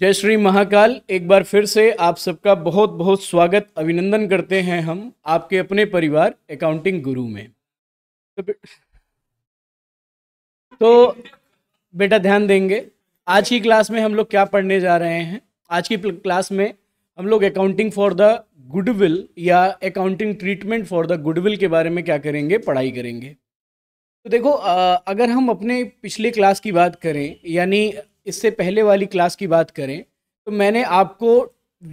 जय श्री महाकाल एक बार फिर से आप सबका बहुत बहुत स्वागत अभिनंदन करते हैं हम आपके अपने परिवार अकाउंटिंग गुरु में तो, बे... तो बेटा ध्यान देंगे आज की क्लास में हम लोग क्या पढ़ने जा रहे हैं आज की क्लास में हम लोग अकाउंटिंग फॉर द गुडविल या accounting treatment for the goodwill के बारे में क्या करेंगे पढ़ाई करेंगे तो देखो अगर हम अपने पिछले क्लास की बात करें यानी इससे पहले वाली क्लास की बात करें तो मैंने आपको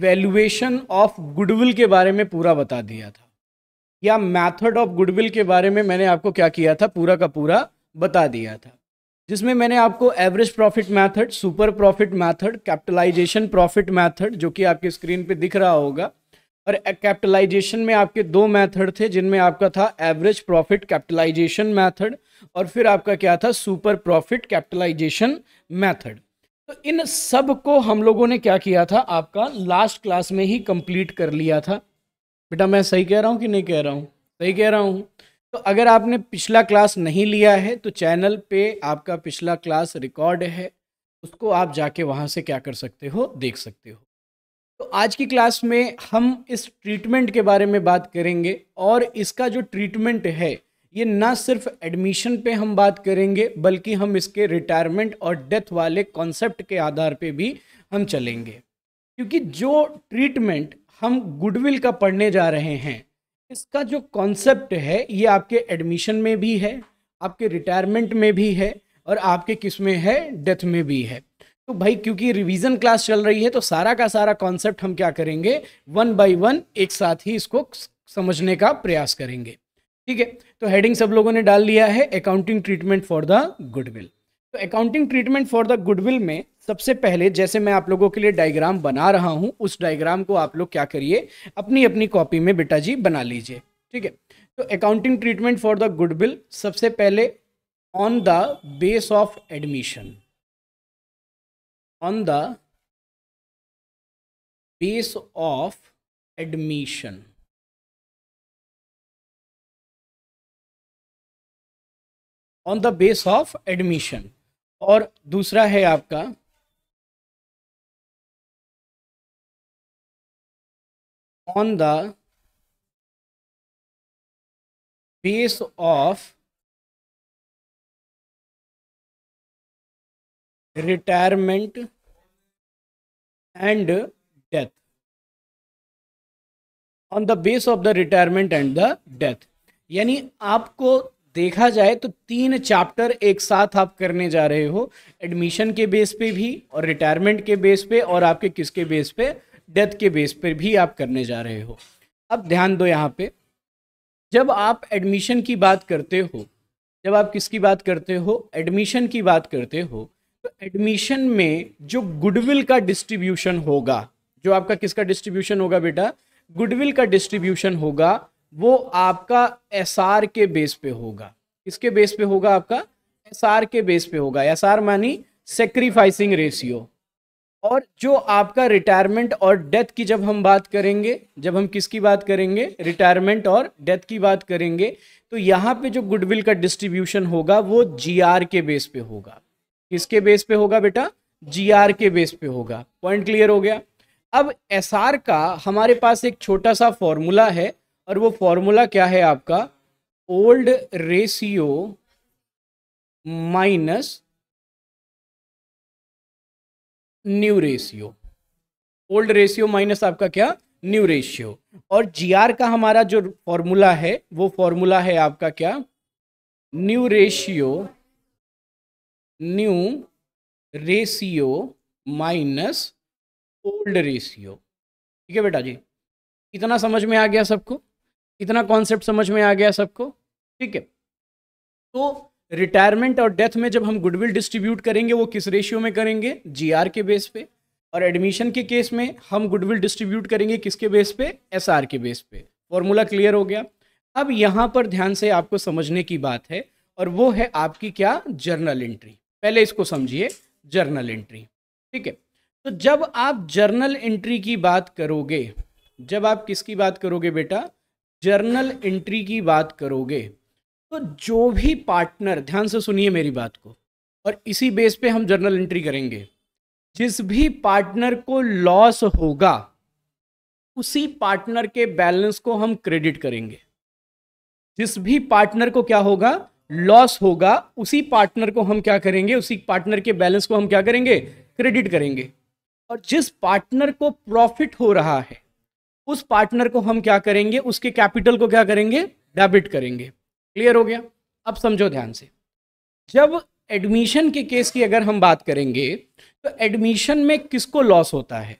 वैल्यूएशन ऑफ गुडविल के बारे में पूरा बता दिया था या मैथड ऑफ गुडविल के बारे में मैंने आपको क्या किया था पूरा का पूरा बता दिया था जिसमें मैंने आपको average profit method super profit method capitalisation profit method जो कि आपके स्क्रीन पे दिख रहा होगा और कैपिटलाइजेशन में आपके दो मेथड थे जिनमें आपका था एवरेज प्रॉफिट कैपिटलाइजेशन मेथड और फिर आपका क्या था सुपर प्रॉफिट कैपिटलाइजेशन मेथड तो इन सब को हम लोगों ने क्या किया था आपका लास्ट क्लास में ही कंप्लीट कर लिया था बेटा मैं सही कह रहा हूँ कि नहीं कह रहा हूँ सही कह रहा हूँ तो अगर आपने पिछला क्लास नहीं लिया है तो चैनल पे आपका पिछला क्लास रिकॉर्ड है उसको आप जाके वहाँ से क्या कर सकते हो देख सकते हो तो आज की क्लास में हम इस ट्रीटमेंट के बारे में बात करेंगे और इसका जो ट्रीटमेंट है ये ना सिर्फ एडमिशन पे हम बात करेंगे बल्कि हम इसके रिटायरमेंट और डेथ वाले कॉन्सेप्ट के आधार पे भी हम चलेंगे क्योंकि जो ट्रीटमेंट हम गुडविल का पढ़ने जा रहे हैं इसका जो कॉन्सेप्ट है ये आपके एडमिशन में भी है आपके रिटायरमेंट में भी है और आपके किस में है डेथ में भी है तो भाई क्योंकि रिवीजन क्लास चल रही है तो सारा का सारा कॉन्सेप्ट हम क्या करेंगे वन बाई वन एक साथ ही इसको समझने का प्रयास करेंगे ठीक है तो हेडिंग सब लोगों ने डाल लिया है accounting treatment for the goodwill तो accounting treatment for the goodwill में सबसे पहले जैसे मैं आप लोगों के लिए डायग्राम बना रहा हूं उस डायग्राम को आप लोग क्या करिए अपनी अपनी कॉपी में बेटा जी बना लीजिए ठीक है तो accounting treatment for the goodwill सबसे पहले on the base of admission on the base of admission on the base of admission और दूसरा है आपका on the base of retirement and death on the base of the retirement and the death यानी आपको देखा जाए तो तीन चैप्टर एक साथ आप करने जा रहे हो एडमिशन के बेस पे भी और रिटायरमेंट के बेस पे और आपके किसके बेस पे डेथ के बेस पर भी आप करने जा रहे हो अब ध्यान दो यहाँ पे जब आप एडमिशन की बात करते हो जब आप किसकी बात करते हो एडमिशन की बात करते हो तो एडमिशन में जो गुडविल का डिस्ट्रीब्यूशन होगा जो आपका किसका डिस्ट्रीब्यूशन होगा बेटा गुडविल का डिस्ट्रीब्यूशन होगा वो आपका एस के बेस पे होगा किसके बेस पे होगा आपका एस के बेस पे होगा एस मानी सेक्रीफाइसिंग रेशियो और जो आपका रिटायरमेंट और डेथ की जब हम बात करेंगे जब हम किसकी बात करेंगे रिटायरमेंट और डेथ की बात करेंगे तो यहाँ पे जो गुडविल का डिस्ट्रीब्यूशन होगा वो जीआर के बेस पे होगा किसके बेस पे होगा बेटा जीआर के बेस पे होगा पॉइंट क्लियर हो गया अब एसआर का हमारे पास एक छोटा सा फॉर्मूला है और वो फॉर्मूला क्या है आपका old ratio minus new ratio old ratio minus आपका क्या न्यू रेशियो और जीआर का हमारा जो फॉर्मूला है वो फॉर्मूला है आपका क्या new ratio new ratio minus old ratio ठीक है बेटा जी इतना समझ में आ गया सबको इतना कॉन्सेप्ट समझ में आ गया सबको ठीक है तो रिटायरमेंट और डेथ में जब हम गुडविल डिस्ट्रीब्यूट करेंगे वो किस रेशियो में करेंगे जीआर के बेस पे और एडमिशन के केस में हम गुडविल डिस्ट्रीब्यूट करेंगे किसके बेस पे एसआर के बेस पे फॉर्मूला क्लियर हो गया अब यहाँ पर ध्यान से आपको समझने की बात है और वो है आपकी क्या जर्नल एंट्री पहले इसको समझिए जर्नल एंट्री ठीक है तो जब आप जर्नल एंट्री की बात करोगे जब आप किसकी बात करोगे बेटा जर्नल एंट्री की बात करोगे तो जो भी पार्टनर ध्यान से सुनिए मेरी बात को और इसी बेस पे हम जर्नल एंट्री करेंगे जिस भी पार्टनर को लॉस होगा उसी पार्टनर के बैलेंस को हम क्रेडिट करेंगे जिस भी पार्टनर को क्या होगा लॉस होगा उसी पार्टनर को हम क्या करेंगे उसी पार्टनर के बैलेंस को हम क्या करेंगे क्रेडिट करेंगे और जिस पार्टनर को प्रॉफिट हो रहा है उस पार्टनर को हम क्या करेंगे उसके कैपिटल को क्या करेंगे डेबिट करेंगे क्लियर हो गया अब समझो ध्यान से जब एडमिशन के केस की अगर हम बात करेंगे तो एडमिशन में किसको लॉस होता है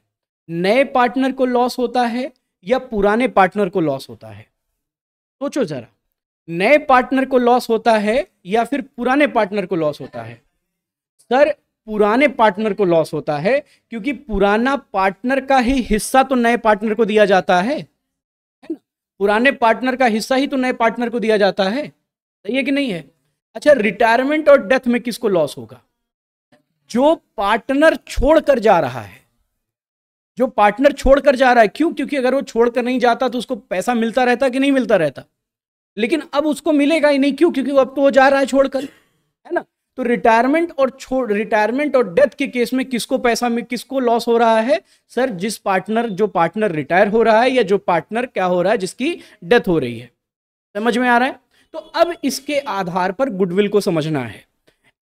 नए पार्टनर को लॉस होता है या पुराने पार्टनर को लॉस होता है सोचो जरा नए पार्टनर को लॉस होता है या फिर पुराने पार्टनर को लॉस होता है सर पुराने पार्टनर को लॉस होता है क्योंकि पुराना पार्टनर का ही हिस्सा तो नए पार्टनर को दिया जाता है है ना पुराने पार्टनर का हिस्सा ही तो नए पार्टनर को दिया जाता है सही है कि नहीं है अच्छा रिटायरमेंट और डेथ में किसको लॉस होगा जो पार्टनर छोड़कर जा रहा है जो पार्टनर छोड़कर जा रहा है क्यों क्योंकि अगर वो छोड़कर नहीं जाता तो उसको पैसा मिलता रहता कि नहीं मिलता रहता लेकिन अब उसको मिलेगा ही नहीं क्यों क्योंकि अब तो वो जा रहा है छोड़कर है ना तो रिटायरमेंट और छोड़ रिटायरमेंट और डेथ के केस में किसको पैसा में किसको लॉस हो रहा है सर जिस पार्टनर जो पार्टनर रिटायर हो रहा है या जो पार्टनर क्या हो रहा है जिसकी डेथ हो रही है समझ में आ रहा है तो अब इसके आधार पर गुडविल को समझना है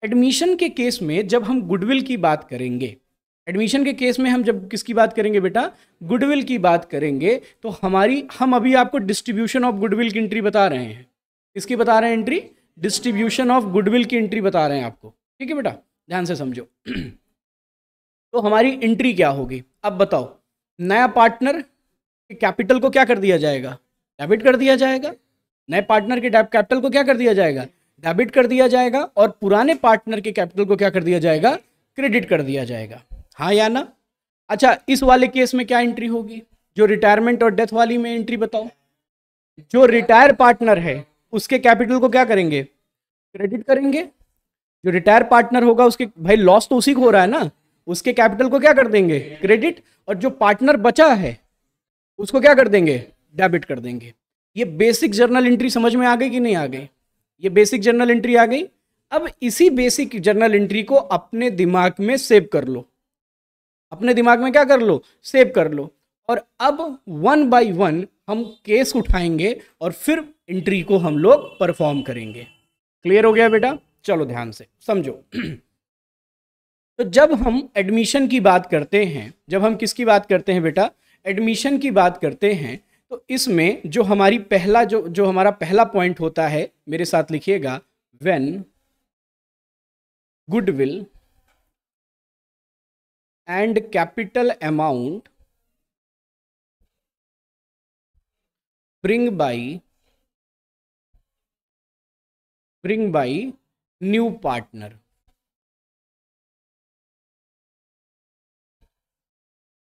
एडमिशन के केस में जब हम गुडविल की बात करेंगे एडमिशन के केस में हम जब किसकी बात करेंगे बेटा गुडविल की बात करेंगे तो हमारी हम अभी आपको डिस्ट्रीब्यूशन ऑफ गुडविल की एंट्री बता रहे हैं किसकी बता रहे हैं एंट्री डिस्ट्रीब्यूशन ऑफ गुडविल की एंट्री बता रहे हैं आपको ठीक है बेटा ध्यान से समझो तो हमारी एंट्री क्या होगी अब बताओ नया पार्टनर के कैपिटल को क्या कर दिया जाएगा डेबिट कर दिया जाएगा नए पार्टनर के कैपिटल को क्या कर दिया जाएगा डेबिट कर दिया जाएगा और पुराने पार्टनर के कैपिटल को क्या कर दिया जाएगा क्रेडिट कर दिया जाएगा हाँ या ना अच्छा इस वाले केस में क्या एंट्री होगी जो रिटायरमेंट और डेथ वाली में एंट्री बताओ जो रिटायर पार्टनर है उसके कैपिटल को क्या करेंगे क्रेडिट करेंगे जो रिटायर पार्टनर होगा उसके भाई लॉस तो उसी को हो रहा है ना उसके कैपिटल को क्या कर देंगे क्रेडिट और जो पार्टनर बचा है उसको क्या कर देंगे डेबिट कर देंगे ये बेसिक जर्नल एंट्री समझ में आ गई कि नहीं आ गई ये बेसिक जर्नल एंट्री आ गई अब इसी बेसिक जर्नल एंट्री को अपने दिमाग में सेव कर लो अपने दिमाग में क्या कर लो सेव कर लो और अब वन बाय वन हम केस उठाएंगे और फिर एंट्री को हम लोग परफॉर्म करेंगे क्लियर हो गया बेटा चलो ध्यान से समझो तो जब हम एडमिशन की बात करते हैं जब हम किसकी बात करते हैं बेटा एडमिशन की बात करते हैं तो इसमें जो हमारी पहला जो जो हमारा पहला पॉइंट होता है मेरे साथ लिखिएगा when goodwill and capital amount bring by bring by new partner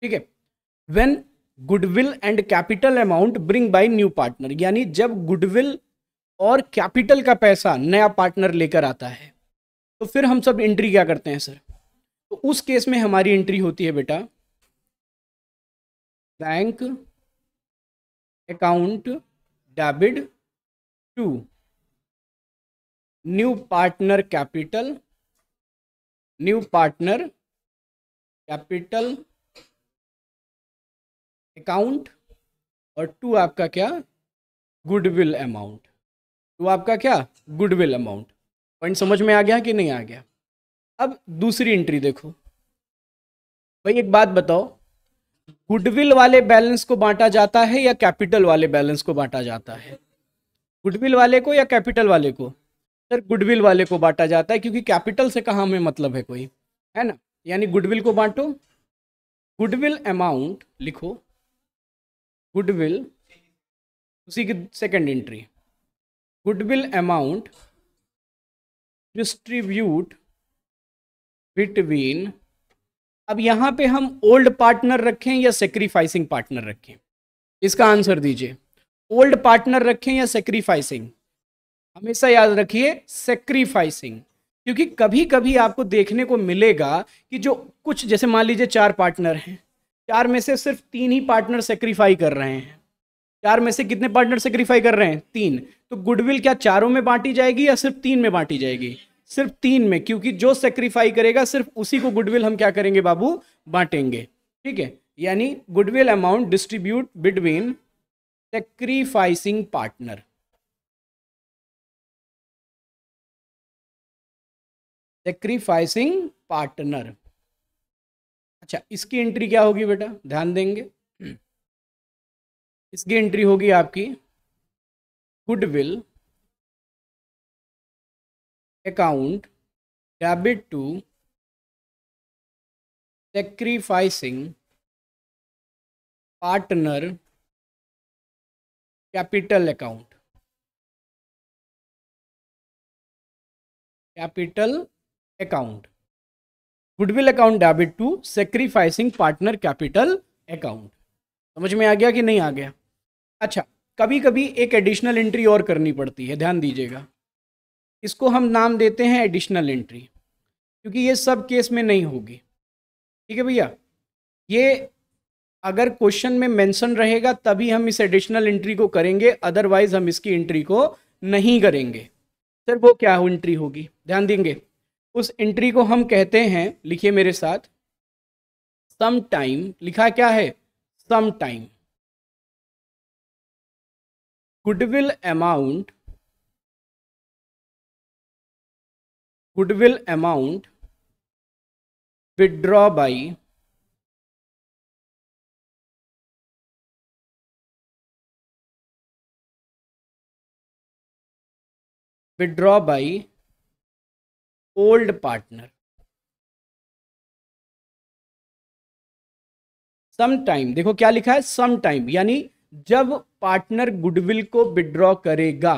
ठीक है when goodwill and capital amount bring by new partner यानी जब गुडविल और कैपिटल का पैसा नया पार्टनर लेकर आता है तो फिर हम सब एंट्री क्या करते हैं सर तो उस केस में हमारी एंट्री होती है बेटा bank account debit to new partner capital new partner capital account और टू आपका क्या गुडविल अमाउंट टू आपका क्या गुडविल अमाउंट पॉइंट समझ में आ गया कि नहीं आ गया अब दूसरी एंट्री देखो भाई एक बात बताओ गुडविल वाले बैलेंस को बांटा जाता है या कैपिटल वाले बैलेंस को बांटा जाता है गुडविल वाले को या कैपिटल वाले को सर गुडविल वाले को बांटा जाता है क्योंकि कैपिटल से कहाँ हमें मतलब है कोई है ना यानी गुडविल को बांटो गुडविल अमाउंट लिखो गुडविल उसी की second entry goodwill amount distribute between अब यहां पे हम ओल्ड पार्टनर रखें या सेक्रीफाइसिंग पार्टनर रखें इसका आंसर दीजिए ओल्ड पार्टनर रखें या सेक्रीफाइसिंग हमेशा याद रखिए सेक्रीफाइसिंग क्योंकि कभी कभी आपको देखने को मिलेगा कि जो कुछ जैसे मान लीजिए चार पार्टनर हैं चार में से सिर्फ तीन ही पार्टनर सेक्रीफाई कर रहे हैं चार में से कितने पार्टनर सेक्रीफाई कर रहे हैं तीन तो गुडविल क्या चारों में बांटी जाएगी या सिर्फ तीन में बांटी जाएगी सिर्फ तीन में क्योंकि जो सेक्रीफाई करेगा सिर्फ उसी को गुडविल हम क्या करेंगे बाबू बांटेंगे ठीक है यानी goodwill amount distribute between sacrificing partner sacrificing partner अच्छा इसकी एंट्री क्या होगी बेटा ध्यान देंगे इसकी एंट्री होगी आपकी goodwill account debit to sacrificing partner capital account capital account goodwill account debit to sacrificing partner capital account समझ में आ गया कि नहीं आ गया अच्छा कभी कभी एक एडिशनल एंट्री और करनी पड़ती है ध्यान दीजिएगा इसको हम नाम देते हैं एडिशनल एंट्री क्योंकि ये सब केस में नहीं होगी ठीक है भैया ये अगर क्वेश्चन में मेंशन रहेगा तभी हम इस एडिशनल एंट्री को करेंगे अदरवाइज हम इसकी एंट्री को नहीं करेंगे सर वो क्या हो एंट्री होगी ध्यान देंगे उस एंट्री को हम कहते हैं लिखिए मेरे साथ सम टाइम लिखा क्या है some time goodwill amount goodwill amount withdraw by withdraw by old partner some time देखो क्या लिखा है सम टाइम यानी जब पार्टनर गुडविल को विड्रॉ करेगा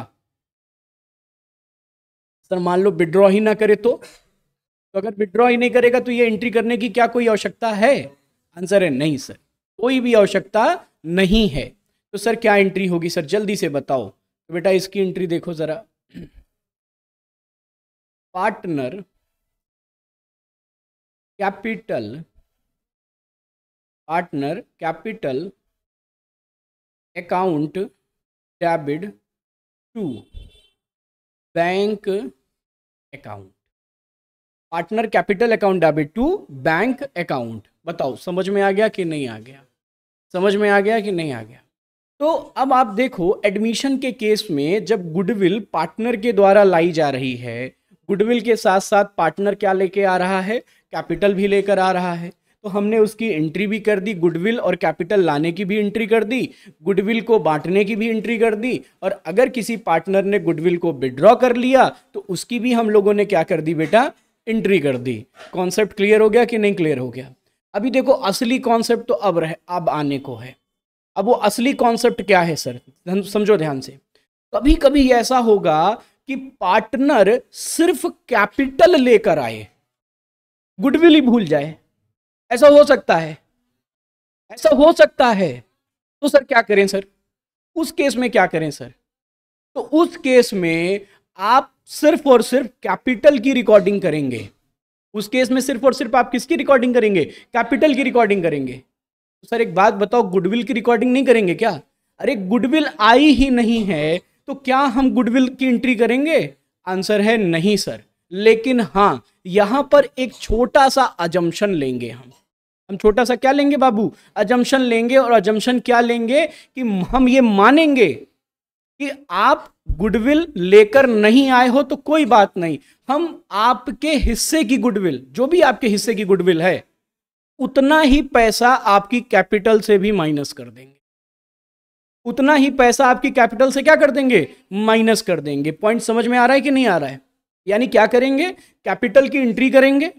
सर मान लो विड्रॉ ही ना करे तो तो अगर विड्रॉ ही नहीं करेगा तो ये एंट्री करने की क्या कोई आवश्यकता है आंसर है नहीं सर कोई भी आवश्यकता नहीं है तो सर क्या एंट्री होगी सर जल्दी से बताओ तो बेटा इसकी एंट्री देखो जरा partner capital partner capital account debit to bank account partner capital account debit to bank account बताओ समझ में आ गया कि नहीं आ गया समझ में आ गया कि नहीं आ गया तो अब आप देखो एडमिशन के केस में जब गुडविल पार्टनर के द्वारा लाई जा रही है गुडविल के साथ साथ पार्टनर क्या लेके आ रहा है कैपिटल भी लेकर आ रहा है तो हमने उसकी एंट्री भी कर दी गुडविल और कैपिटल लाने की भी एंट्री कर दी गुडविल को बांटने की भी एंट्री कर दी और अगर किसी पार्टनर ने गुडविल को विड्रॉ कर लिया तो उसकी भी हम लोगों ने क्या कर दी बेटा एंट्री कर दी कॉन्सेप्ट क्लियर हो गया कि नहीं क्लियर हो गया अभी देखो असली कॉन्सेप्ट तो अब रहे अब आने को है अब वो असली कॉन्सेप्ट क्या है सर समझो ध्यान से कभी कभी ऐसा होगा कि पार्टनर सिर्फ कैपिटल लेकर आए गुडविल ही भूल जाए ऐसा हो सकता है ऐसा हो सकता है तो सर क्या करें सर उस केस में क्या करें सर तो उस केस में आप सिर्फ और सिर्फ कैपिटल की रिकॉर्डिंग करेंगे उस केस में सिर्फ और सिर्फ आप किसकी रिकॉर्डिंग करेंगे कैपिटल की रिकॉर्डिंग करेंगे तो सर एक बात बताओ गुडविल की रिकॉर्डिंग नहीं करेंगे क्या अरे गुडविल आई ही नहीं है तो क्या हम गुडविल की एंट्री करेंगे आंसर है नहीं सर लेकिन हाँ यहां पर एक छोटा सा अजम्पन लेंगे हम हम छोटा सा क्या लेंगे बाबू अजम्पन लेंगे और अजम्पन क्या लेंगे कि हम ये मानेंगे कि आप गुडविल लेकर नहीं आए हो तो कोई बात नहीं हम आपके हिस्से की गुडविल जो भी आपके हिस्से की गुडविल है उतना ही पैसा आपकी कैपिटल से भी माइनस कर देंगे उतना ही पैसा आपकी कैपिटल से क्या कर देंगे माइनस कर देंगे पॉइंट समझ में आ रहा है कि नहीं आ रहा है यानी क्या करेंगे कैपिटल की एंट्री करेंगे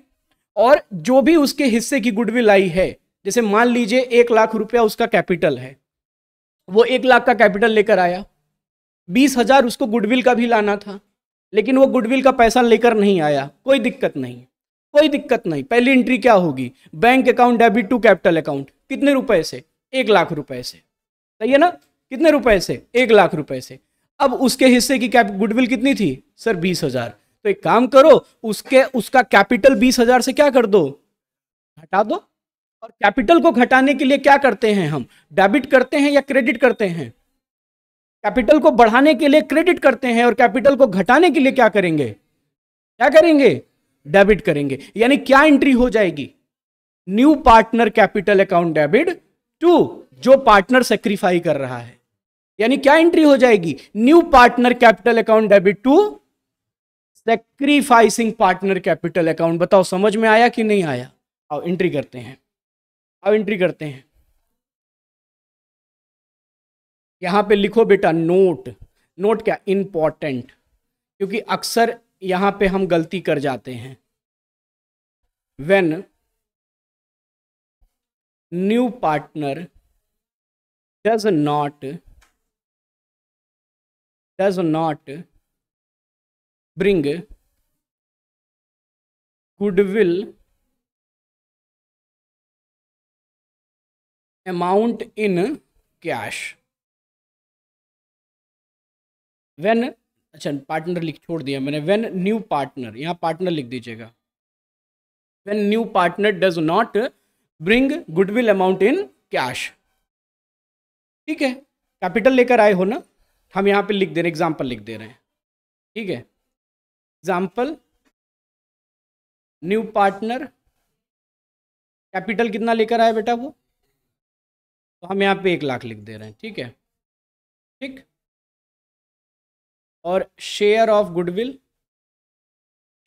और जो भी उसके हिस्से की गुडविल आई है जैसे मान लीजिए एक लाख रुपया उसका कैपिटल है वो एक लाख का कैपिटल लेकर आया बीस हजार उसको गुडविल का भी लाना था लेकिन वो गुडविल का पैसा लेकर नहीं आया कोई दिक्कत नहीं कोई दिक्कत नहीं पहली एंट्री क्या होगी bank account debit to capital account कितने रुपए से एक लाख रुपए से सही है ना कितने रुपए से एक लाख रुपए से अब उसके हिस्से की कैप गुडविल कितनी थी सर बीस हजार तो एक काम करो उसके उसका कैपिटल बीस हजार से क्या कर दो घटा दो और कैपिटल को घटाने के लिए क्या करते हैं हम डेबिट करते हैं या क्रेडिट करते हैं कैपिटल को बढ़ाने के लिए क्रेडिट करते हैं और कैपिटल को घटाने के लिए क्या करेंगे क्या करेंगे डेबिट करेंगे यानी क्या एंट्री हो जाएगी new partner capital account debit to जो पार्टनर सेक्रीफाई कर रहा है यानी क्या एंट्री हो जाएगी new partner capital account debit to sacrificing partner capital account बताओ समझ में आया कि नहीं आया आओ एंट्री करते हैं आओ एंट्री करते हैं यहां पे लिखो बेटा नोट नोट क्या इंपॉर्टेंट क्योंकि अक्सर यहां पे हम गलती कर जाते हैं when new partner does not does not bring goodwill amount in cash when अच्छा पार्टनर लिख छोड़ दिया मैंने व्हेन न्यू पार्टनर यहाँ पार्टनर लिख दीजिएगा when new partner does not bring goodwill amount in cash ठीक है कैपिटल लेकर आए हो ना हम यहाँ पे लिख दे रहे हैं एग्जाम्पल लिख दे रहे हैं ठीक है एग्जाम्पल न्यू पार्टनर कैपिटल कितना लेकर आया बेटा वो तो हम यहाँ पे एक लाख लिख दे रहे हैं ठीक है ठीक और share of goodwill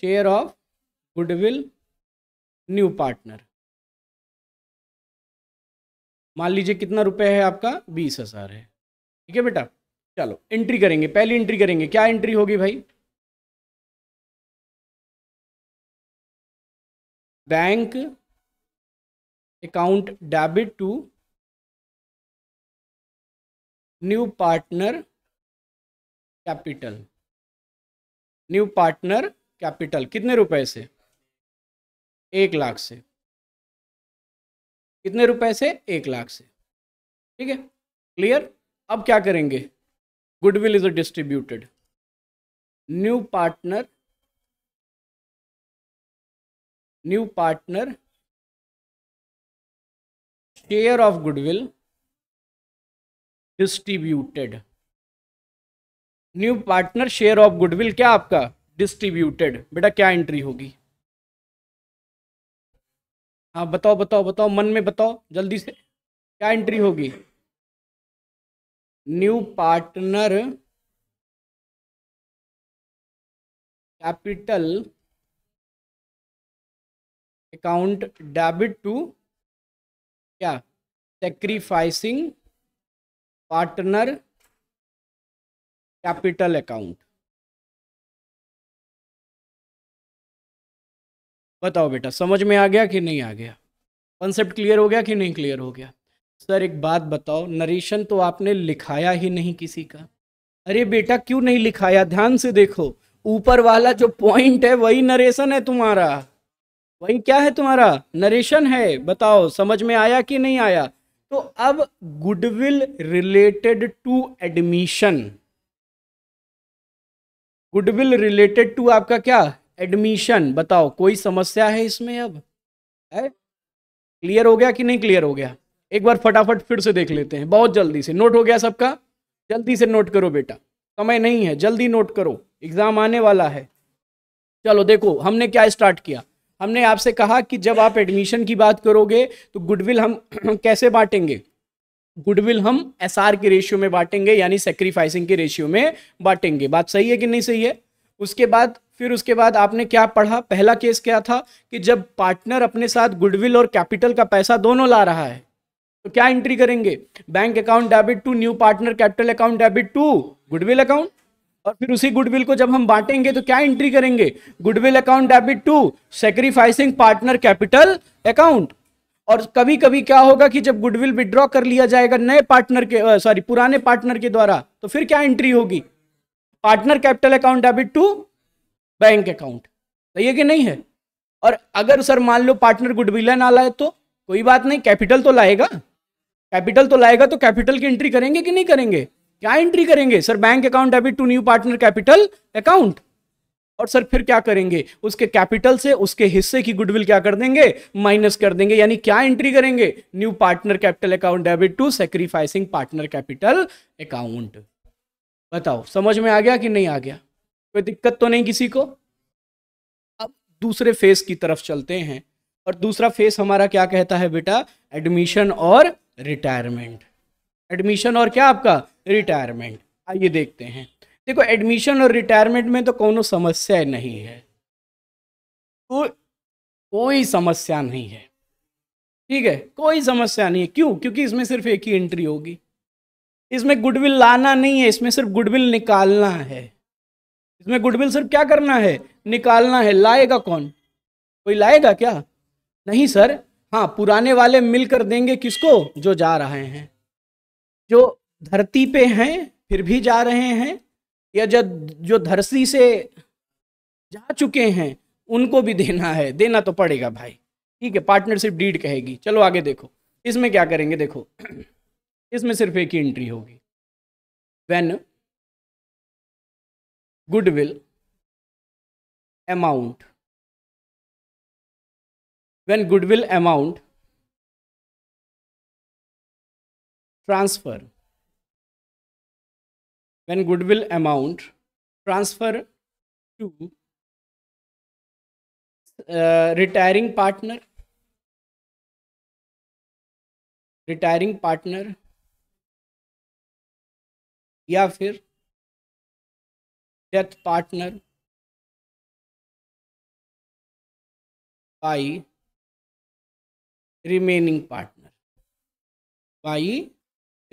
share of goodwill new partner मान लीजिए कितना रुपए है आपका बीस हजार है ठीक है बेटा चलो एंट्री करेंगे पहली एंट्री करेंगे क्या एंट्री होगी भाई bank account debit to new partner capital new partner capital कितने रुपए से एक लाख से कितने रुपए से एक लाख से ठीक है क्लियर अब क्या करेंगे goodwill is distributed new partner new partner share of goodwill distributed new partner share of goodwill क्या आपका डिस्ट्रीब्यूटेड बेटा क्या एंट्री होगी हाँ बताओ बताओ बताओ मन में बताओ जल्दी से क्या एंट्री होगी new partner capital account debit to क्या सेक्रीफाइसिंग पार्टनर कैपिटल अकाउंट बताओ बेटा समझ में आ गया कि नहीं आ गया कॉन्सेप्ट क्लियर हो गया कि नहीं क्लियर हो गया सर एक बात बताओ नरेशन तो आपने लिखाया ही नहीं किसी का अरे बेटा क्यों नहीं लिखाया ध्यान से देखो ऊपर वाला जो पॉइंट है वही नरेशन है तुम्हारा वही क्या है तुम्हारा नरेशन है बताओ समझ में आया कि नहीं आया तो अब goodwill related to admission goodwill related to आपका क्या एडमिशन बताओ कोई समस्या है इसमें अब है क्लियर हो गया कि नहीं क्लियर हो गया एक बार फटाफट फिर से देख लेते हैं बहुत जल्दी से नोट हो गया सबका जल्दी से नोट करो बेटा समय नहीं है जल्दी नोट करो एग्जाम आने वाला है चलो देखो हमने क्या स्टार्ट किया हमने आपसे कहा कि जब आप एडमिशन की बात करोगे तो गुडविल हम कैसे बांटेंगे गुडविल हम एस के रेशियो में बांटेंगे यानी सेक्रीफाइसिंग के रेशियो में बांटेंगे बात सही है कि नहीं सही है उसके बाद फिर उसके बाद आपने क्या पढ़ा पहला केस क्या था कि जब पार्टनर अपने साथ गुडविल और कैपिटल का पैसा दोनों ला रहा है तो क्या एंट्री करेंगे bank account debit to new partner capital account debit to goodwill account और फिर उसी गुडविल को जब हम बांटेंगे तो क्या एंट्री करेंगे goodwill account debit to sacrificing partner capital account और कभी कभी क्या होगा कि जब गुडविल विड्रॉ कर लिया जाएगा नए पार्टनर के सॉरी पुराने पार्टनर के द्वारा तो फिर क्या एंट्री होगी partner capital account debit to bank account सही है कि नहीं है और अगर सर मान लो पार्टनर गुडविल ना लाए तो कोई बात नहीं कैपिटल तो लाएगा कैपिटल तो लाएगा तो कैपिटल की एंट्री करेंगे कि नहीं करेंगे क्या एंट्री करेंगे sir bank account debit to new partner capital account और सर फिर क्या करेंगे उसके कैपिटल से उसके हिस्से की गुडविल क्या कर देंगे माइनस कर देंगे यानी क्या एंट्री करेंगे new partner capital account debit to sacrificing partner capital account बताओ समझ में आ गया कि नहीं आ गया कोई दिक्कत तो नहीं किसी को अब दूसरे फेस की तरफ चलते हैं और दूसरा फेस हमारा क्या कहता है बेटा एडमिशन और रिटायरमेंट एडमिशन और क्या आपका रिटायरमेंट आइए देखते हैं देखो एडमिशन और रिटायरमेंट में तो कोनो समस्या नहीं है तो कोई समस्या नहीं है ठीक है कोई समस्या नहीं है क्यों क्योंकि इसमें सिर्फ एक ही एंट्री होगी इसमें गुडविल लाना नहीं है इसमें सिर्फ गुडविल निकालना है इसमें गुडविल सिर्फ क्या करना है निकालना है लाएगा कौन कोई लाएगा क्या नहीं सर हाँ पुराने वाले मिलकर देंगे किसको जो जा रहे हैं जो धरती पे हैं फिर भी जा रहे हैं या जब जो धरती से जा चुके हैं उनको भी देना है देना तो पड़ेगा भाई ठीक है पार्टनरशिप डीड कहेगी चलो आगे देखो इसमें क्या करेंगे देखो इसमें सिर्फ एक ही एंट्री होगी when goodwill amount when goodwill amount transfer when goodwill amount transfer to uh, retiring partner retiring partner या फिर death partner by remaining partner by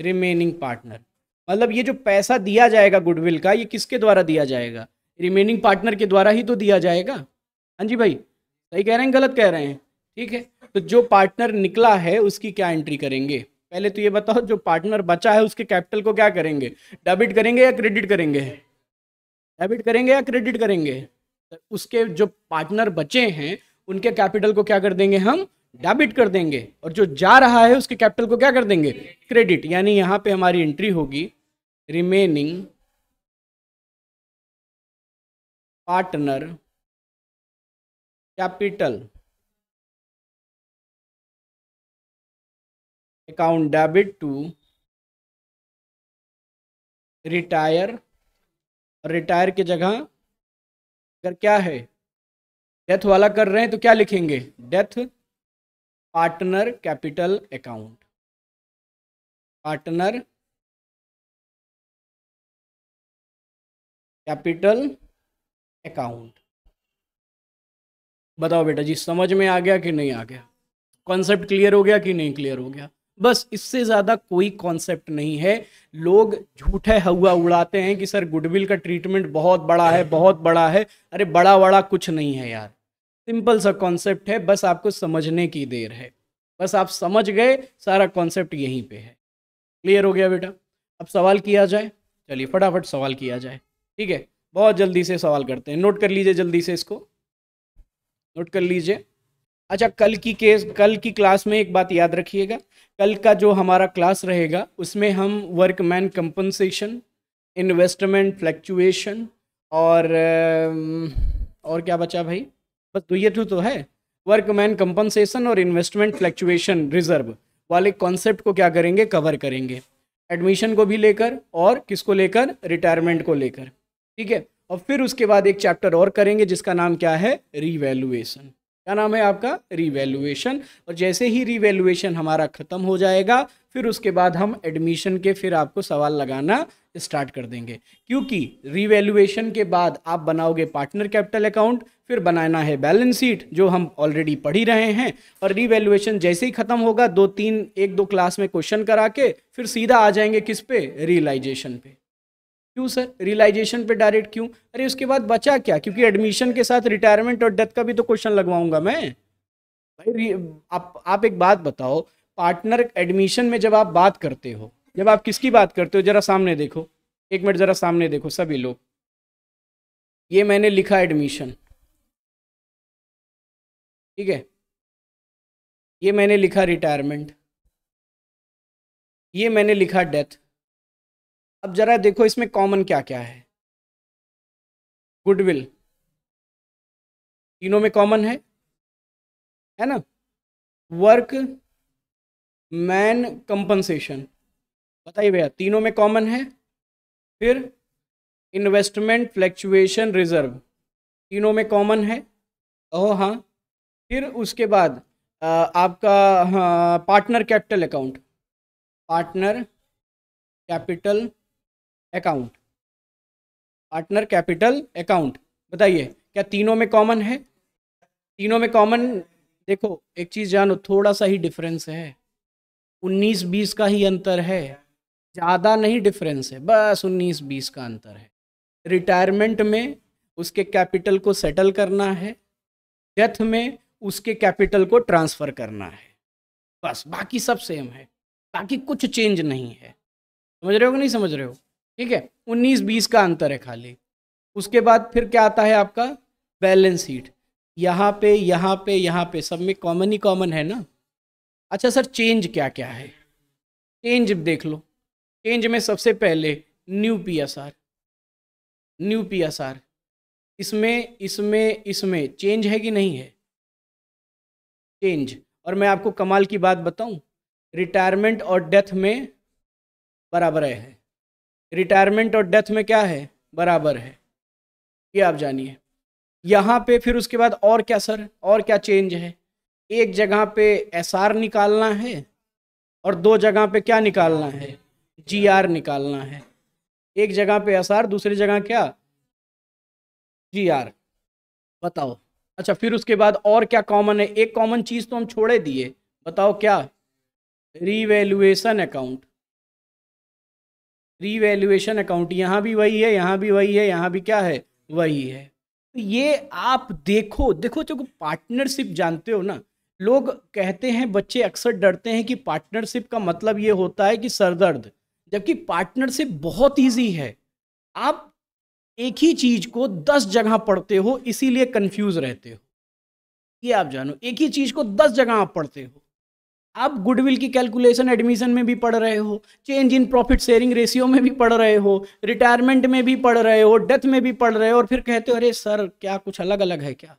remaining partner मतलब ये जो पैसा दिया जाएगा गुडविल का ये किसके द्वारा दिया जाएगा रिमेनिंग पार्टनर के द्वारा ही तो दिया जाएगा हाँ जी भाई सही कह रहे हैं गलत कह रहे हैं ठीक है तो जो पार्टनर निकला है उसकी क्या एंट्री करेंगे पहले तो ये बताओ जो पार्टनर बचा है उसके कैपिटल को क्या करेंगे डेबिट करेंगे या क्रेडिट करेंगे डेबिट करेंगे या क्रेडिट करेंगे तो उसके जो पार्टनर बचे हैं उनके कैपिटल को क्या कर देंगे हम डेबिट कर देंगे और जो जा रहा है उसके कैपिटल को क्या कर देंगे क्रेडिट यानी यहां पे हमारी एंट्री होगी remaining partner capital account debit to retire और रिटायर की जगह अगर क्या है डेथ वाला कर रहे हैं तो क्या लिखेंगे death partner capital account partner capital account बताओ बेटा जी समझ में आ गया कि नहीं आ गया कॉन्सेप्ट क्लियर हो गया कि नहीं क्लियर हो गया बस इससे ज़्यादा कोई कॉन्सेप्ट नहीं है लोग झूठे हवा उड़ाते हैं कि सर गुडविल का ट्रीटमेंट बहुत बड़ा है बहुत बड़ा है अरे बड़ा बड़ा कुछ नहीं है यार सिंपल सा कॉन्सेप्ट है बस आपको समझने की देर है बस आप समझ गए सारा कॉन्सेप्ट यहीं पे है क्लियर हो गया बेटा अब सवाल किया जाए चलिए फटाफट सवाल किया जाए ठीक है बहुत जल्दी से सवाल करते हैं नोट कर लीजिए जल्दी से इसको नोट कर लीजिए अच्छा कल की केस कल की क्लास में एक बात याद रखिएगा कल का जो हमारा क्लास रहेगा उसमें हम वर्कमैन कंपनसेशन इन्वेस्टमेंट फ्लैक्चुएशन और और क्या बचा भाई बस तो ये तो, तो है वर्कमैन कंपनसेशन और इन्वेस्टमेंट फ्लैक्चुएशन रिजर्व वाले कॉन्सेप्ट को क्या करेंगे कवर करेंगे एडमिशन को भी लेकर और किसको लेकर रिटायरमेंट को लेकर ठीक है और फिर उसके बाद एक चैप्टर और करेंगे जिसका नाम क्या है रिवैल्यूएशन क्या नाम है आपका रिवैल्यूएशन और जैसे ही रिवैल्यूएशन हमारा ख़त्म हो जाएगा फिर उसके बाद हम एडमिशन के फिर आपको सवाल लगाना स्टार्ट कर देंगे क्योंकि रिवेल्युएशन के बाद आप बनाओगे पार्टनर कैपिटल अकाउंट फिर बनाना है बैलेंस शीट जो हम ऑलरेडी पढ़ ही रहे हैं और रिवेल्युएशन जैसे ही खत्म होगा दो तीन एक दो क्लास में क्वेश्चन करा के फिर सीधा आ जाएंगे किस पे रियलाइजेशन पे क्यों सर रियलाइजेशन पे डायरेक्ट क्यों अरे उसके बाद बचा क्या क्योंकि एडमिशन के साथ रिटायरमेंट और डेथ का भी तो क्वेश्चन लगवाऊंगा मैं भाई आप आप एक बात बताओ पार्टनर एडमिशन में जब आप बात करते हो जब आप किसकी बात करते हो जरा सामने देखो एक मिनट जरा सामने देखो सभी लोग ये मैंने लिखा एडमिशन ठीक है ये मैंने लिखा रिटायरमेंट ये मैंने लिखा डेथ अब जरा देखो इसमें कॉमन क्या क्या है गुडविल तीनों में कॉमन है है ना वर्क मैन कंपनसेशन बताइए भैया तीनों में कॉमन है फिर इन्वेस्टमेंट फ्लैक्चुएशन रिजर्व तीनों में कॉमन है ओह हाँ फिर उसके बाद आ, आपका हाँ, partner capital account partner capital account partner capital account बताइए क्या तीनों में कॉमन है तीनों में कॉमन देखो एक चीज़ जानो थोड़ा सा ही डिफरेंस है उन्नीस बीस का ही अंतर है ज़्यादा नहीं डिफरेंस है बस उन्नीस बीस का अंतर है रिटायरमेंट में उसके कैपिटल को सेटल करना है डेथ में उसके कैपिटल को ट्रांसफ़र करना है बस बाकी सब सेम है बाकी कुछ चेंज नहीं है समझ रहे हो कि नहीं समझ रहे हो ठीक है उन्नीस बीस का अंतर है खाली उसके बाद फिर क्या आता है आपका बैलेंस शीट यहाँ पे यहाँ पे यहाँ पे सब में कॉमन ही कॉमन है ना अच्छा सर चेंज क्या क्या है चेंज देख लो चेंज में सबसे पहले न्यू पीएसआर न्यू पीएसआर इसमें इसमें इसमें चेंज है कि नहीं है चेंज और मैं आपको कमाल की बात बताऊं रिटायरमेंट और डेथ में बराबर है रिटायरमेंट और डेथ में क्या है बराबर है ये आप जानिए यहाँ पे फिर उसके बाद और क्या सर और क्या चेंज है एक जगह पे एसआर निकालना है और दो जगह पे क्या निकालना है जी आर निकालना है एक जगह पे एस आर दूसरी जगह क्या जी आर बताओ अच्छा फिर उसके बाद और क्या कॉमन है एक कॉमन चीज़ तो हम छोड़े दिए बताओ क्या रीवैल्यूएशन अकाउंट रिवेल्युएशन अकाउंट यहाँ भी वही है यहाँ भी वही है यहाँ भी क्या है वही है तो ये आप देखो देखो जो पार्टनरशिप जानते हो ना लोग कहते हैं बच्चे अक्सर डरते हैं कि पार्टनरशिप का मतलब ये होता है कि सरदर्द जबकि पार्टनरशिप बहुत ईजी है आप एक ही चीज को दस जगह पढ़ते हो इसीलिए कंफ्यूज रहते हो ये आप जानो एक ही चीज को दस जगह आप पढ़ते हो आप गुडविल की कैलकुलेशन एडमिशन में भी पढ़ रहे हो change in profit sharing ratio में भी पढ़ रहे हो रिटायरमेंट में भी पढ़ रहे हो डेथ में भी पढ़ रहे हो और फिर कहते हो अरे सर क्या कुछ अलग अलग है क्या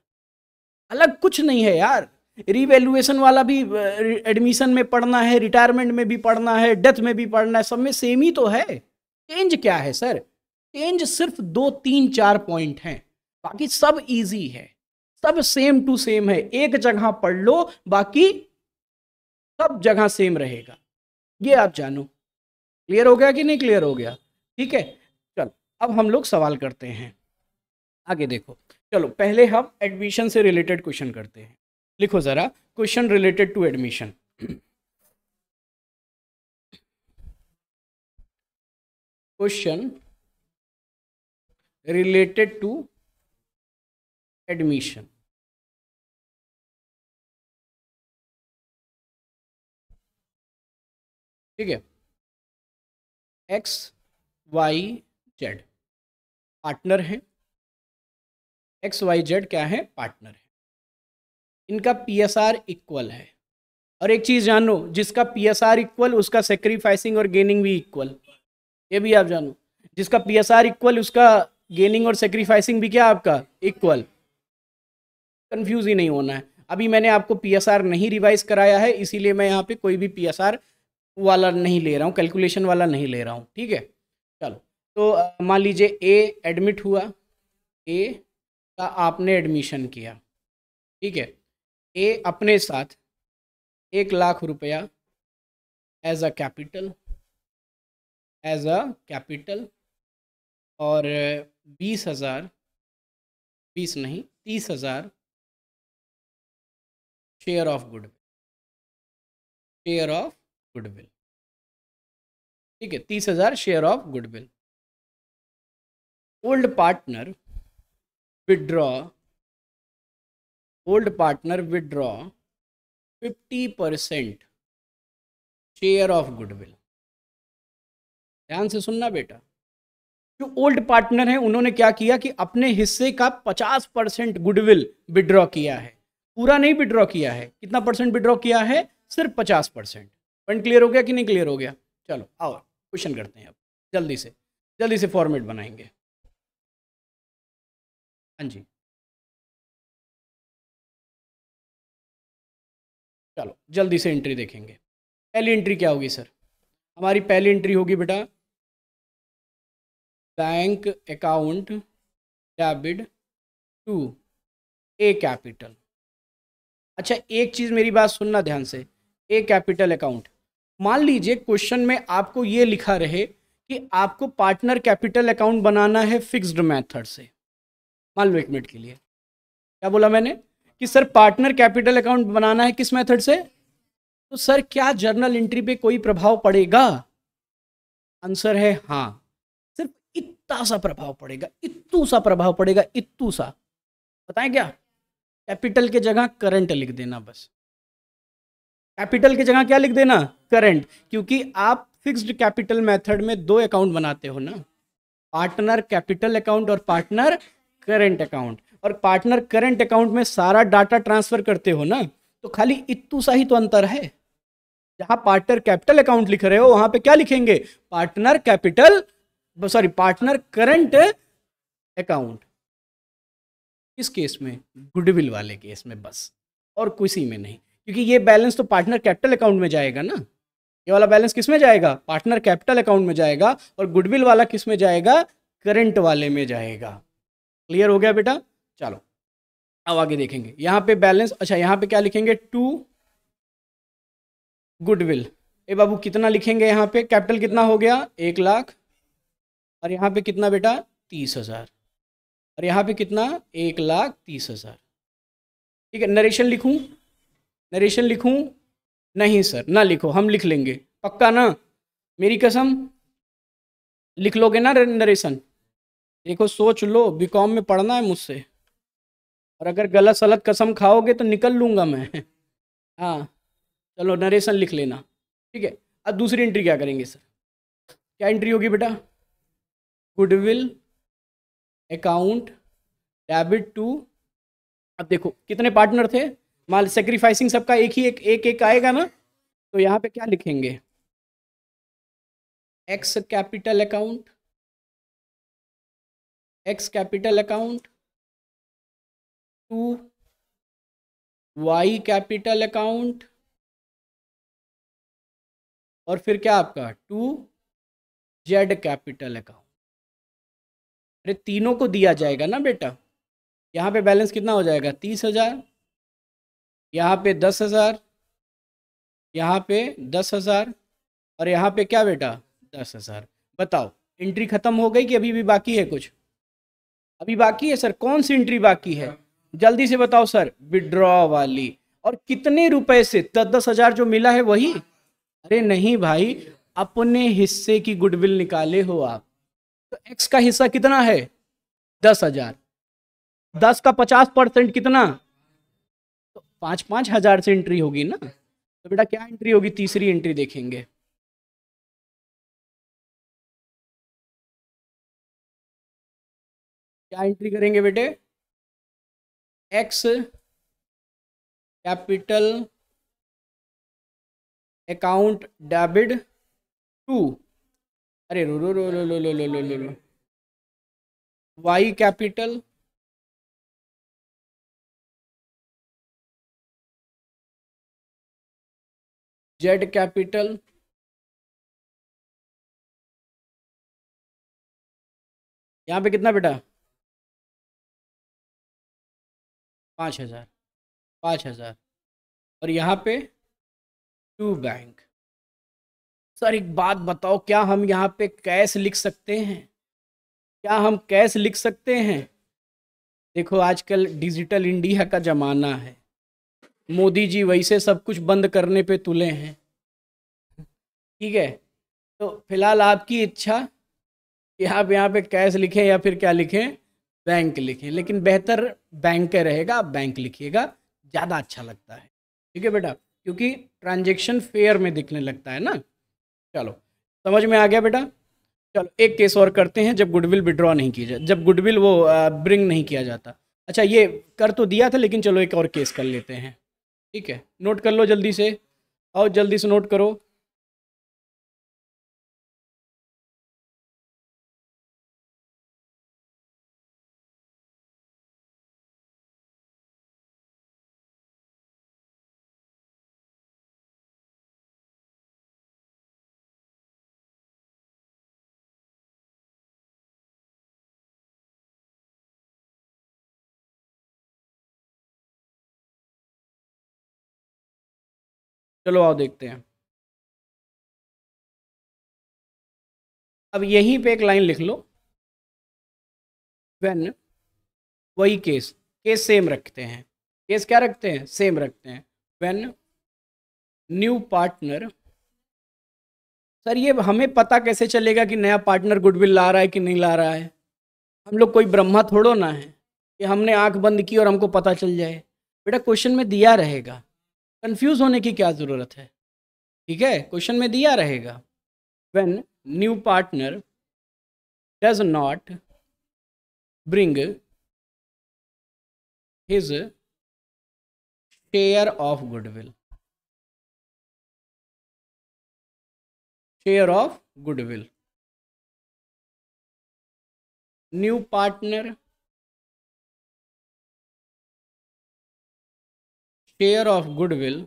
अलग कुछ नहीं है यार रिवेल्युएशन वाला भी एडमिशन में पढ़ना है रिटायरमेंट में भी पढ़ना है डेथ में भी पढ़ना है सब में सेम ही तो है चेंज क्या है सर चेंज सिर्फ दो तीन चार पॉइंट हैं बाकी सब इजी है सब सेम टू सेम है एक जगह पढ़ लो बाकी सब जगह सेम रहेगा ये आप जानो क्लियर हो गया कि नहीं क्लियर हो गया ठीक है चलो अब हम लोग सवाल करते हैं आगे देखो चलो पहले हम एडमिशन से रिलेटेड क्वेश्चन करते हैं लिखो ज़रा question related to admission question related to admission ठीक है एक्स वाई जेड पार्टनर है एक्स वाई जेड क्या है पार्टनर है इनका आर इक्वल है और एक चीज़ जानो जिसका आर इक्वल उसका सेक्रीफाइसिंग और गेनिंग भी इक्वल ये भी आप जानो जिसका आर इक्वल उसका गेनिंग और सेक्रीफाइसिंग भी क्या आपका इक्वल कन्फ्यूज ही नहीं होना है अभी मैंने आपको आर नहीं रिवाइज कराया है इसीलिए मैं यहाँ पे कोई भी आर वाला नहीं ले रहा हूँ कैलकुलेशन वाला नहीं ले रहा हूँ ठीक है चलो तो मान लीजिए ए एडमिट हुआ ए का आपने एडमिशन किया ठीक है ए अपने साथ एक लाख रुपया as a capital as a capital और बीस हज़ार बीस नहीं तीस हज़ार share of goodwill share of goodwill ठीक है तीस हज़ार share of goodwill old partner withdraw partner withdraw fifty percent share of goodwill ध्यान से सुनना बेटा जो ओल्ड पार्टनर है उन्होंने क्या किया कि अपने हिस्से का 50 परसेंट गुडविल विड्रॉ किया है पूरा नहीं विड्रॉ किया है कितना परसेंट विड्रॉ किया है सिर्फ 50 परसेंट पॉइंट क्लियर हो गया कि नहीं क्लियर हो गया चलो आओ क्वेश्चन करते हैं अब जल्दी से जल्दी से फॉर्मेट बनाएंगे हाँ जी चलो जल्दी से एंट्री देखेंगे पहली एंट्री क्या होगी सर हमारी पहली एंट्री होगी बेटा bank account debit to A capital अच्छा एक चीज़ मेरी बात सुनना ध्यान से ए कैपिटल अकाउंट मान लीजिए क्वेश्चन में आपको ये लिखा रहे कि आपको पार्टनर कैपिटल अकाउंट बनाना है फिक्स्ड मेथड से मान लो एक मिनट के लिए क्या बोला मैंने कि सर पार्टनर कैपिटल अकाउंट बनाना है किस मेथड से तो सर क्या जर्नल एंट्री पे कोई प्रभाव पड़ेगा आंसर है हाँ सिर्फ इतना सा प्रभाव पड़ेगा इतू सा प्रभाव पड़ेगा इतू सा बताएं क्या कैपिटल के जगह करंट लिख देना बस कैपिटल के जगह क्या लिख देना करंट क्योंकि आप फिक्स्ड कैपिटल मेथड में दो अकाउंट बनाते हो ना पार्टनर कैपिटल अकाउंट और पार्टनर करंट अकाउंट और पार्टनर करंट अकाउंट में सारा डाटा ट्रांसफर करते हो ना तो खाली इतू सा ही तो अंतर है जहां पार्टनर कैपिटल अकाउंट लिख रहे हो वहां पे क्या लिखेंगे partner capital sorry partner current account इस केस में गुडविल वाले केस में बस और किसी में नहीं क्योंकि ये बैलेंस तो पार्टनर कैपिटल अकाउंट में जाएगा ना ये वाला बैलेंस किस में जाएगा पार्टनर कैपिटल अकाउंट में जाएगा और गुडविल वाला किस में जाएगा करंट वाले में जाएगा क्लियर हो गया बेटा चलो अब आगे देखेंगे यहाँ पे बैलेंस अच्छा यहाँ पे क्या लिखेंगे टू गुडविल ए बाबू कितना लिखेंगे यहाँ पे कैपिटल कितना हो गया एक लाख और यहाँ पे कितना बेटा तीस हज़ार और यहाँ पे कितना एक लाख तीस हज़ार ठीक है नरेशन लिखूँ नरेशन लिखूँ नहीं सर ना लिखो हम लिख लेंगे पक्का ना मेरी कसम लिख लोगे ना नरेशन देखो सोच लो बीकॉम में पढ़ना है मुझसे और अगर गलत सलत कसम खाओगे तो निकल लूँगा मैं हाँ चलो नरेशन लिख लेना ठीक है अब दूसरी एंट्री क्या करेंगे सर क्या एंट्री होगी बेटा गुडविल अकाउंट डेबिट टू अब देखो कितने पार्टनर थे माल सेक्रीफाइसिंग सबका एक ही एक एक एक आएगा ना तो यहाँ पे क्या लिखेंगे X capital account X capital account to Y capital account और फिर क्या आपका टू जेड कैपिटल अकाउंट अरे तीनों को दिया जाएगा ना बेटा यहाँ पे बैलेंस कितना हो जाएगा तीस हजार यहाँ पे दस हजार यहाँ पे दस हजार और यहाँ पे क्या बेटा दस हजार बताओ एंट्री खत्म हो गई कि अभी भी बाकी है कुछ अभी बाकी है सर कौन सी एंट्री बाकी है जल्दी से बताओ सर विड्रॉ वाली और कितने रुपए से दस दस हजार जो मिला है वही अरे नहीं भाई अपने हिस्से की गुडविल निकाले हो आप तो एक्स का हिस्सा कितना है दस हजार दस का पचास परसेंट कितना तो पांच पांच हजार से एंट्री होगी ना तो बेटा क्या एंट्री होगी तीसरी एंट्री देखेंगे क्या एंट्री करेंगे बेटे X capital account debit to अरे रो रो रो रो रो रो रो रो रो रो वाई कैपिटल जेड कैपिटल यहां पे कितना बेटा पाँच हज़ार पाँच हज़ार और यहाँ पे टू बैंक सर एक बात बताओ क्या हम यहाँ पे कैश लिख सकते हैं क्या हम कैश लिख सकते हैं देखो आजकल डिजिटल इंडिया का ज़माना है मोदी जी वैसे सब कुछ बंद करने पे तुले हैं ठीक है तो फिलहाल आपकी इच्छा कि आप यहाँ पे कैश लिखें या फिर क्या लिखें बैंक लिखें लेकिन बेहतर बैंक रहेगा आप बैंक लिखिएगा ज़्यादा अच्छा लगता है ठीक है बेटा क्योंकि ट्रांजेक्शन फेयर में दिखने लगता है ना चलो समझ में आ गया बेटा चलो एक केस और करते हैं जब गुडविल विड्रॉ नहीं किया जाए जब गुडविल वो ब्रिंग नहीं किया जाता अच्छा ये कर तो दिया था लेकिन चलो एक और केस कर लेते हैं ठीक है नोट कर लो जल्दी से और जल्दी से नोट करो चलो आओ देखते हैं अब यहीं पे एक लाइन लिख लो वेन वही केस केस सेम रखते हैं केस क्या रखते हैं सेम रखते हैं वेन न्यू पार्टनर सर ये हमें पता कैसे चलेगा कि नया पार्टनर गुडविल ला रहा है कि नहीं ला रहा है हम लोग कोई ब्रह्मा थोड़ो ना है कि हमने आंख बंद की और हमको पता चल जाए बेटा क्वेश्चन में दिया रहेगा कंफ्यूज होने की क्या ज़रूरत है ठीक है क्वेश्चन में दिया रहेगा when new partner does not bring his share of goodwill share of goodwill new partner share of goodwill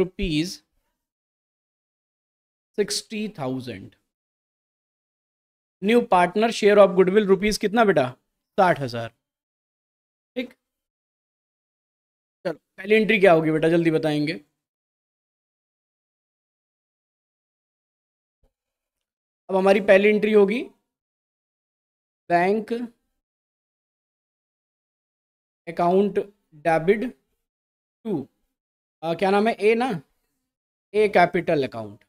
rupees 60,000 new partner share of goodwill rupees कितना बेटा साठ हजार ठीक चलो पहली एंट्री क्या होगी बेटा जल्दी बताएंगे अब हमारी पहली एंट्री होगी बैंक अकाउंट डेबिड टू क्या नाम है ए ना A capital account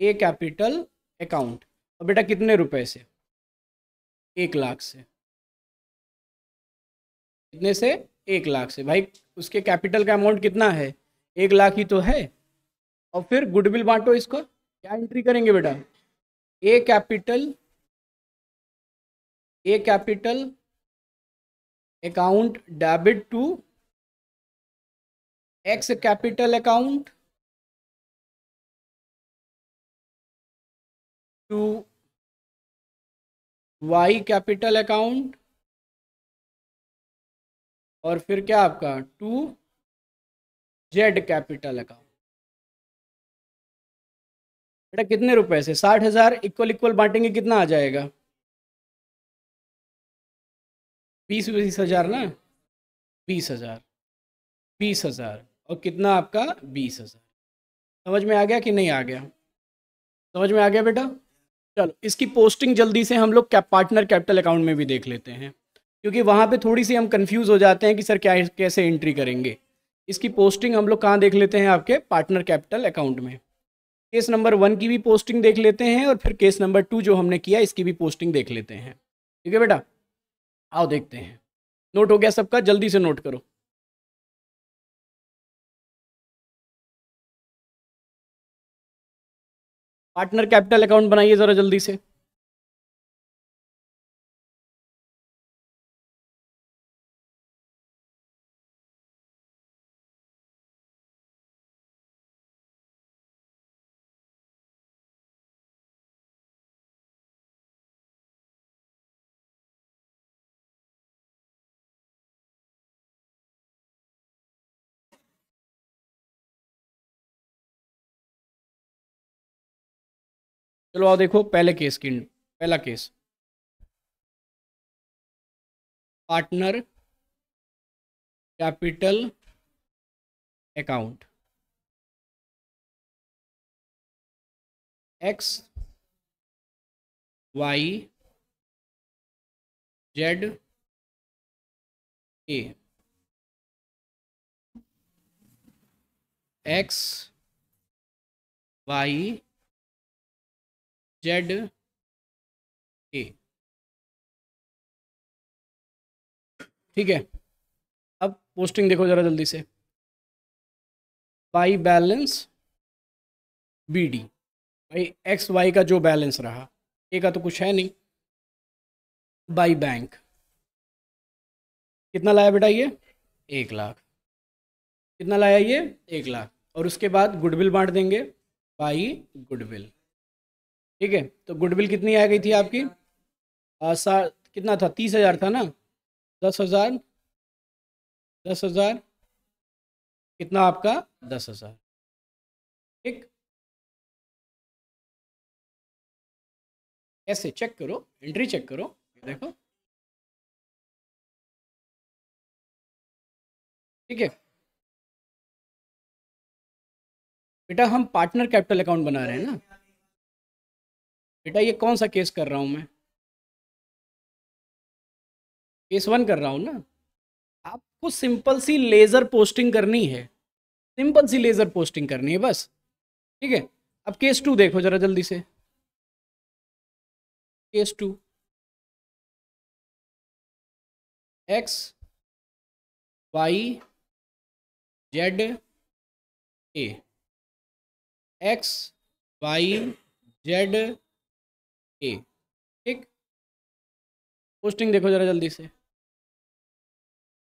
A capital account और बेटा कितने रुपए से एक लाख से कितने से एक लाख से भाई उसके कैपिटल का अमाउंट कितना है एक लाख ही तो है और फिर गुडविल बांटो इसको क्या एंट्री करेंगे बेटा A capital A capital account debit to X capital account to Y capital account और फिर क्या आपका टू जेड कैपिटल अकाउंट बेटा कितने रुपए से साठ हजार इक्वल इक्वल बांटेंगे कितना आ जाएगा बीस बीस हज़ार ना बीस हज़ार बीस हज़ार और कितना आपका बीस हज़ार समझ में आ गया कि नहीं आ गया समझ में आ गया बेटा चलो इसकी पोस्टिंग जल्दी से हम लोग कैप पार्टनर कैपिटल अकाउंट में भी देख लेते हैं क्योंकि वहाँ पे थोड़ी सी हम कंफ्यूज हो जाते हैं कि सर क्या कैसे एंट्री करेंगे इसकी पोस्टिंग हम लोग कहाँ देख लेते हैं आपके पार्टनर कैपिटल अकाउंट में केस नंबर वन की भी पोस्टिंग देख लेते हैं और फिर केस नंबर टू जो हमने किया इसकी भी पोस्टिंग देख लेते हैं ठीक है बेटा आओ देखते हैं नोट हो गया सबका जल्दी से नोट करो पार्टनर कैपिटल अकाउंट बनाइए ज़रा जल्दी से चलो आओ देखो पहले केस की पहला case partner capital account X Y Z A X Y Z A ठीक है अब पोस्टिंग देखो ज़रा जल्दी से बाई बैलेंस बी डी भाई एक्स वाई का जो बैलेंस रहा ए का तो कुछ है नहीं बाई बैंक कितना लाया बेटा ये एक लाख कितना लाया ये एक लाख और उसके बाद गुडविल बांट देंगे बाई गुडविल ठीक है तो गुडविल कितनी आ गई थी आपकी सा कितना था तीस हज़ार था ना दस हज़ार दस हज़ार कितना आपका दस हज़ार ठीक ऐसे चेक करो एंट्री चेक करो देखो ठीक है बेटा हम पार्टनर कैपिटल अकाउंट बना रहे हैं ना बेटा ये कौन सा केस कर रहा हूँ मैं केस वन कर रहा हूँ ना आपको सिंपल सी लेज़र पोस्टिंग करनी है सिंपल सी लेज़र पोस्टिंग करनी है बस ठीक है अब केस टू देखो ज़रा जल्दी से case two X Y Z A X Y Z A ठीक पोस्टिंग देखो जरा जल्दी से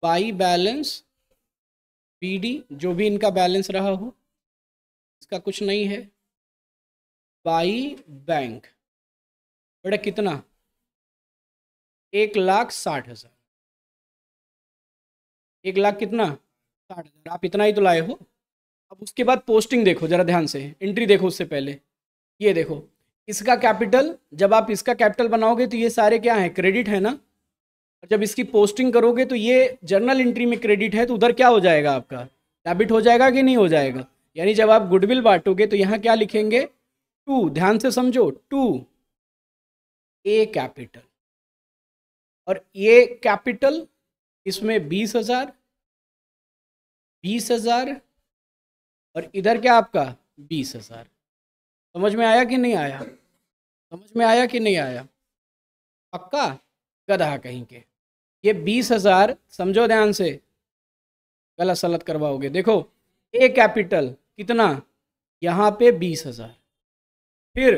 बाई बैलेंस पी डी जो भी इनका बैलेंस रहा हो इसका कुछ नहीं है बाई बैंक बेटा कितना एक लाख साठ हज़ार एक लाख कितना साठ हज़ार आप इतना ही तो लाए हो अब उसके बाद पोस्टिंग देखो ज़रा ध्यान से एंट्री देखो उससे पहले ये देखो इसका कैपिटल जब आप इसका कैपिटल बनाओगे तो ये सारे क्या है क्रेडिट है ना और जब इसकी पोस्टिंग करोगे तो ये जर्नल एंट्री में क्रेडिट है तो उधर क्या हो जाएगा आपका डेबिट हो जाएगा कि नहीं हो जाएगा यानी जब आप गुडविल बांटोगे तो यहाँ क्या लिखेंगे टू ध्यान से समझो टू ए कैपिटल और ये कैपिटल इसमें बीस हजार बीस हजार और इधर क्या आपका बीस हजार समझ में आया कि नहीं आया समझ में आया कि नहीं आया पक्का गधा कहीं के ये बीस हजार समझो ध्यान से गलत सलत करवाओगे देखो ए कैपिटल कितना यहाँ पे बीस हजार फिर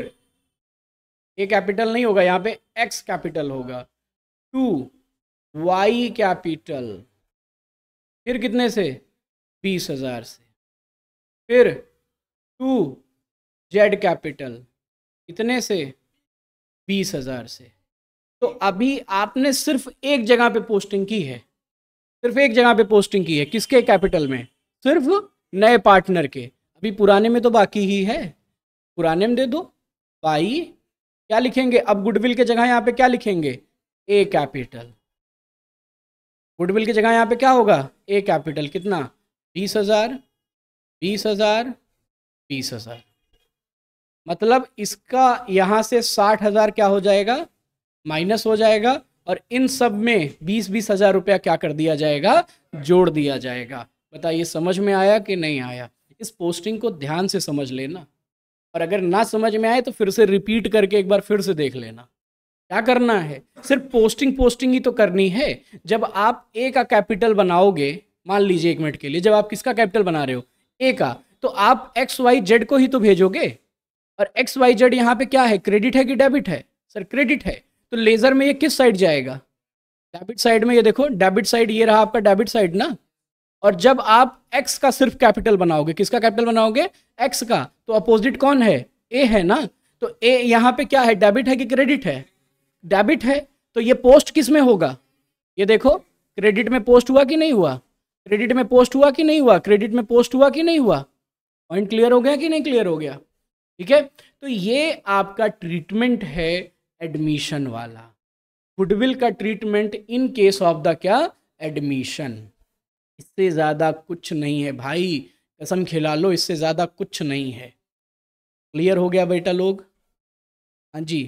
ए कैपिटल नहीं होगा यहाँ पे एक्स कैपिटल होगा टू वाई कैपिटल फिर कितने से बीस हजार से फिर टू जेड कैपिटल कितने से बीस हजार से तो अभी आपने सिर्फ एक जगह पे पोस्टिंग की है सिर्फ एक जगह पे पोस्टिंग की है किसके कैपिटल में सिर्फ नए पार्टनर के अभी पुराने में तो बाकी ही है पुराने में दे दो बाई क्या लिखेंगे अब गुडविल के जगह यहाँ पे क्या लिखेंगे ए कैपिटल गुडविल की जगह यहाँ पे क्या होगा ए कैपिटल कितना बीस हजार बीस हजार बीस हजार मतलब इसका यहाँ से साठ हज़ार क्या हो जाएगा माइनस हो जाएगा और इन सब में बीस बीस हज़ार रुपया क्या कर दिया जाएगा जोड़ दिया जाएगा बताइए समझ में आया कि नहीं आया इस पोस्टिंग को ध्यान से समझ लेना और अगर ना समझ में आए तो फिर से रिपीट करके एक बार फिर से देख लेना क्या करना है सिर्फ पोस्टिंग पोस्टिंग ही तो करनी है जब आप ए का कैपिटल बनाओगे मान लीजिए एक मिनट के लिए जब आप किसका कैपिटल बना रहे हो ए का तो आप एक्स वाई जेड को ही तो भेजोगे और एक्स वाई जेड यहाँ पे क्या है क्रेडिट है कि डेबिट है सर क्रेडिट है तो लेजर में ये किस साइड जाएगा डेबिट साइड में ये देखो डेबिट साइड ये रहा आपका डेबिट साइड ना और जब आप एक्स का सिर्फ कैपिटल बनाओगे किसका कैपिटल बनाओगे एक्स का तो अपोजिट कौन है ए है ना तो ए यहाँ पे क्या है डेबिट है कि क्रेडिट है डेबिट है तो ये पोस्ट किस में होगा ये देखो क्रेडिट में पोस्ट हुआ कि नहीं हुआ क्रेडिट में पोस्ट हुआ कि नहीं हुआ क्रेडिट में पोस्ट हुआ कि नहीं हुआ पॉइंट क्लियर हो गया कि नहीं क्लियर हो गया ठीक है तो ये आपका ट्रीटमेंट है एडमिशन वाला गुडविल का treatment in case of the क्या एडमिशन इससे ज़्यादा कुछ नहीं है भाई कसम खिला लो इससे ज़्यादा कुछ नहीं है क्लियर हो गया बेटा लोग हाँ जी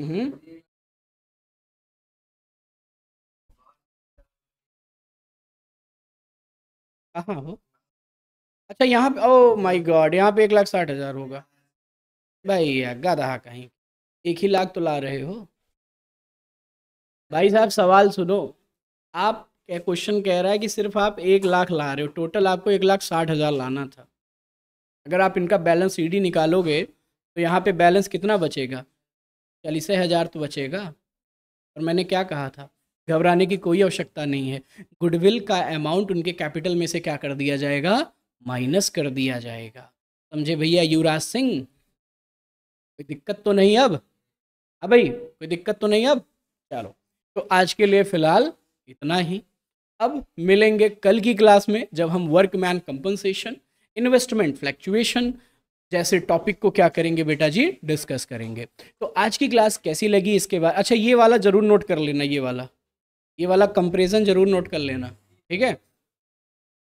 हम्म हाँ, अच्छा यहाँ पे ओ माय गॉड यहाँ पे एक लाख साठ हज़ार होगा भाई यार गधा कहीं एक ही लाख तो ला रहे हो भाई साहब सवाल सुनो आप क्वेश्चन कह रहा है कि सिर्फ आप एक लाख ला रहे हो टोटल आपको एक लाख साठ हज़ार लाना था अगर आप इनका बैलेंस सीडी निकालोगे तो यहाँ पे बैलेंस कितना बचेगा चालीस हज़ार तो बचेगा और मैंने क्या कहा था घबराने की कोई आवश्यकता नहीं है गुडविल का अमाउंट उनके कैपिटल में से क्या कर दिया जाएगा माइनस कर दिया जाएगा समझे भैया युवराज सिंह कोई दिक्कत तो नहीं अब हाँ भाई कोई दिक्कत तो नहीं अब चलो तो आज के लिए फिलहाल इतना ही अब मिलेंगे कल की क्लास में जब हम वर्कमैन कंपनसेशन इन्वेस्टमेंट फ्लैक्चुएशन जैसे टॉपिक को क्या करेंगे बेटा जी डिस्कस करेंगे तो आज की क्लास कैसी लगी इसके बाद अच्छा ये वाला जरूर नोट कर लेना ये वाला ये वाला कंपेरिजन ज़रूर नोट कर लेना ठीक है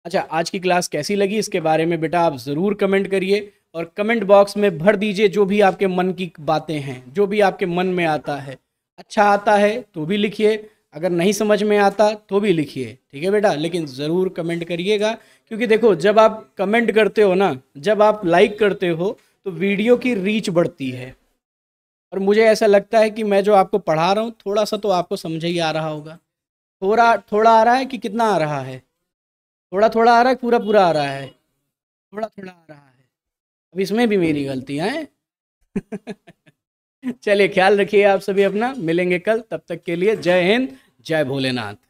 अच्छा आज की क्लास कैसी लगी इसके बारे में बेटा आप ज़रूर कमेंट करिए और कमेंट बॉक्स में भर दीजिए जो भी आपके मन की बातें हैं जो भी आपके मन में आता है अच्छा आता है तो भी लिखिए अगर नहीं समझ में आता तो भी लिखिए ठीक है बेटा लेकिन ज़रूर कमेंट करिएगा क्योंकि देखो जब आप कमेंट करते हो ना जब आप लाइक करते हो तो वीडियो की रीच बढ़ती है और मुझे ऐसा लगता है कि मैं जो आपको पढ़ा रहा हूँ थोड़ा सा तो आपको समझ ही आ रहा होगा थोड़ा थोड़ा आ रहा है कि कितना आ रहा है थोड़ा थोड़ा आ रहा है पूरा पूरा आ रहा है थोड़ा थोड़ा आ रहा है अब इसमें भी मेरी गलतियाँ हैं चलिए ख्याल रखिए आप सभी अपना मिलेंगे कल तब तक के लिए जय हिंद जय भोलेनाथ